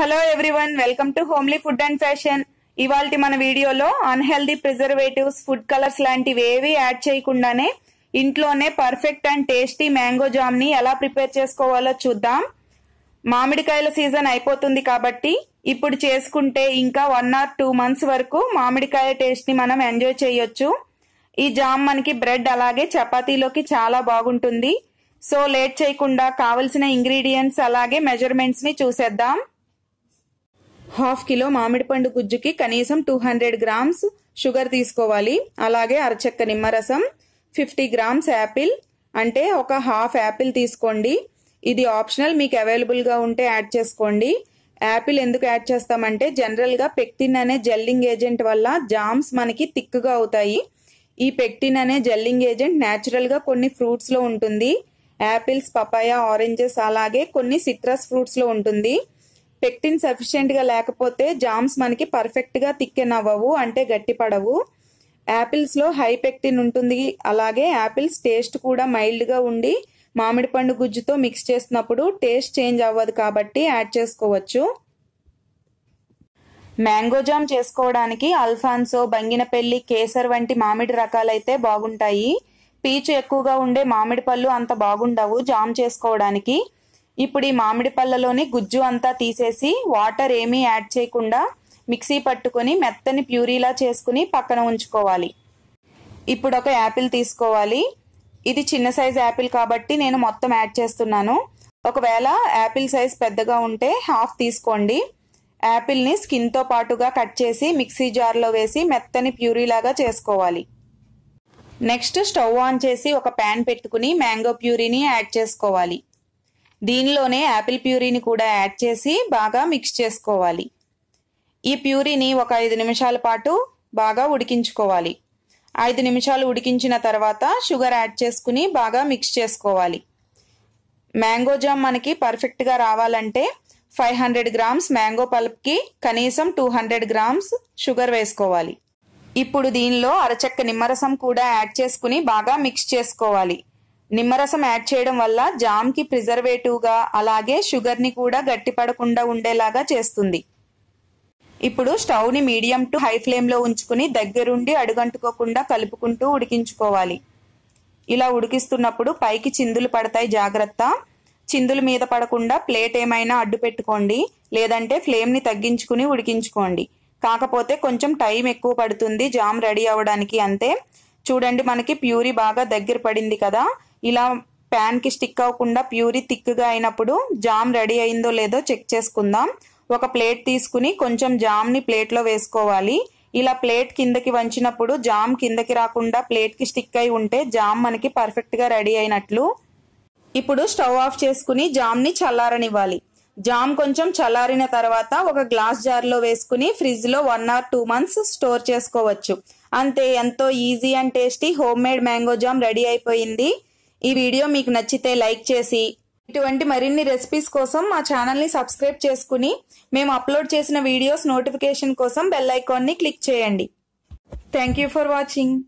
hello everyone welcome to homely food and fashion ఇవాళ మన వీడియోలో అన్హెల్దీ ప్రిజర్వేటివ్స్ ఫుడ్ కలర్స్ లాంటివి ఏవి యాడ్ చేయకుండానే ఇంట్లోనే perfect and tasty mango jam ని ఎలా ప్రిపేర్ చేసుకోవాలో చూద్దాం మామిడికాయల సీజన్ అయిపోతుంది కాబట్టి ఇప్పుడు చేసుకుంటే ఇంకా వన్ ఆర్ టూ మంత్స్ వరకు మామిడికాయ టేస్ట్ ని మనం ఎంజాయ్ చేయొచ్చు ఈ జామ్ మనకి బ్రెడ్ అలాగే చపాతీలోకి చాలా బాగుంటుంది సో లేట్ చేయకుండా కావలసిన ఇంగ్రీడియంట్స్ అలాగే మెజర్మెంట్స్ ని చూసేద్దాం హాఫ్ కిలో మామిడి పండు గుజ్జుకి కనీసం టూ హండ్రెడ్ గ్రామ్స్ షుగర్ తీసుకోవాలి అలాగే అరచెక్క నిమ్మరసం ఫిఫ్టీ గ్రామ్స్ యాపిల్ అంటే ఒక హాఫ్ యాపిల్ తీసుకోండి ఇది ఆప్షనల్ మీకు అవైలబుల్గా ఉంటే యాడ్ చేసుకోండి యాపిల్ ఎందుకు యాడ్ చేస్తామంటే జనరల్గా పెక్టిన్ అనే జెల్లింగ్ ఏజెంట్ వల్ల జామ్స్ మనకి థిక్గా అవుతాయి ఈ పెక్టిన్ అనే జెల్లింగ్ ఏజెంట్ న్యాచురల్గా కొన్ని ఫ్రూట్స్లో ఉంటుంది యాపిల్స్ పపాయ ఆరెంజెస్ అలాగే కొన్ని సిట్రస్ ఫ్రూట్స్లో ఉంటుంది పెక్టిన్ సఫిషియెంట్గా లేకపోతే జామ్స్ మనకి పర్ఫెక్ట్గా తిక్కెన్ అవ్వవు అంటే గట్టిపడవు యాపిల్స్లో హై పెక్టిన్ ఉంటుంది అలాగే యాపిల్స్ టేస్ట్ కూడా మైల్డ్గా ఉండి మామిడి పండు గుజ్జుతో మిక్స్ చేసినప్పుడు టేస్ట్ చేంజ్ అవ్వదు కాబట్టి యాడ్ చేసుకోవచ్చు మ్యాంగో జామ్ చేసుకోవడానికి అల్ఫాన్సో బంగినపల్లి కేసర్ వంటి మామిడి రకాలైతే బాగుంటాయి పీచు ఎక్కువగా ఉండే మామిడి పళ్ళు అంత బాగుండవు జామ్ చేసుకోవడానికి ఇప్పుడు ఈ మామిడి పళ్ళలోని గుజ్జు అంతా తీసేసి వాటర్ ఏమీ యాడ్ చేయకుండా మిక్సీ పట్టుకొని మెత్తని ప్యూరీలా చేసుకుని పక్కన ఉంచుకోవాలి ఇప్పుడు ఒక యాపిల్ తీసుకోవాలి ఇది చిన్న సైజ్ యాపిల్ కాబట్టి నేను మొత్తం యాడ్ చేస్తున్నాను ఒకవేళ యాపిల్ సైజ్ పెద్దగా ఉంటే హాఫ్ తీసుకోండి యాపిల్ని స్కిన్తో పాటుగా కట్ చేసి మిక్సీ జార్లో వేసి మెత్తని ప్యూరీలాగా చేసుకోవాలి నెక్స్ట్ స్టవ్ ఆన్ చేసి ఒక ప్యాన్ పెట్టుకుని మ్యాంగో ప్యూరీని యాడ్ చేసుకోవాలి దీనిలోనే యాపిల్ ప్యూరీని కూడా యాడ్ చేసి బాగా మిక్స్ చేసుకోవాలి ఈ ప్యూరీని ఒక ఐదు నిమిషాల పాటు బాగా ఉడికించుకోవాలి ఐదు నిమిషాలు ఉడికించిన తర్వాత షుగర్ యాడ్ చేసుకుని బాగా మిక్స్ చేసుకోవాలి మ్యాంగో జామ్ మనకి పర్ఫెక్ట్గా రావాలంటే ఫైవ్ హండ్రెడ్ గ్రామ్స్ మ్యాంగో పల్ప్కి కనీసం టూ హండ్రెడ్ గ్రామ్స్ షుగర్ వేసుకోవాలి ఇప్పుడు దీనిలో అరచక్క నిమ్మరసం కూడా యాడ్ చేసుకుని బాగా మిక్స్ చేసుకోవాలి నిమ్మరసం యాడ్ చేయడం వల్ల జామ్కి ప్రిజర్వేటివ్గా అలాగే షుగర్ని కూడా గట్టిపడకుండా ఉండేలాగా చేస్తుంది ఇప్పుడు స్టవ్ని మీడియం టు హై ఫ్లేమ్లో ఉంచుకుని దగ్గరుండి అడుగంటుకోకుండా కలుపుకుంటూ ఉడికించుకోవాలి ఇలా ఉడికిస్తున్నప్పుడు పైకి చిందులు పడతాయి జాగ్రత్త చిందుల మీద పడకుండా ప్లేట్ ఏమైనా అడ్డు పెట్టుకోండి లేదంటే ఫ్లేమ్ని తగ్గించుకుని ఉడికించుకోండి కాకపోతే కొంచెం టైం ఎక్కువ పడుతుంది జామ్ రెడీ అవ్వడానికి అంతే చూడండి మనకి ప్యూరీ బాగా దగ్గర పడింది కదా ఇలా కి స్టిక్ అవ్వకుండా ప్యూరీ థిక్గా అయినప్పుడు జామ్ రెడీ అయిందో లేదో చెక్ చేసుకుందాం ఒక ప్లేట్ తీసుకుని కొంచెం జామ్ని ప్లేట్లో వేసుకోవాలి ఇలా ప్లేట్ కిందకి వంచినప్పుడు జామ్ కిందకి రాకుండా ప్లేట్కి స్టిక్ అయి ఉంటే జామ్ మనకి పర్ఫెక్ట్గా రెడీ అయినట్లు ఇప్పుడు స్టవ్ ఆఫ్ చేసుకుని జామ్ని చల్లారనివ్వాలి జామ్ కొంచెం చల్లారిన తర్వాత ఒక గ్లాస్ జార్లో వేసుకుని ఫ్రిడ్జ్లో one or two months store చేసుకోవచ్చు అంతే ఎంతో easy and tasty homemade mango jam ready అయిపోయింది ఈ వీడియో మీకు నచ్చితే లైక్ చేసి ఇటువంటి మరిన్ని రెసిపీస్ కోసం మా ఛానల్ని సబ్స్క్రైబ్ చేసుకుని మేము అప్లోడ్ చేసిన వీడియోస్ నోటిఫికేషన్ కోసం బెల్ ఐకాన్ని క్లిక్ చేయండి థ్యాంక్ ఫర్ వాచింగ్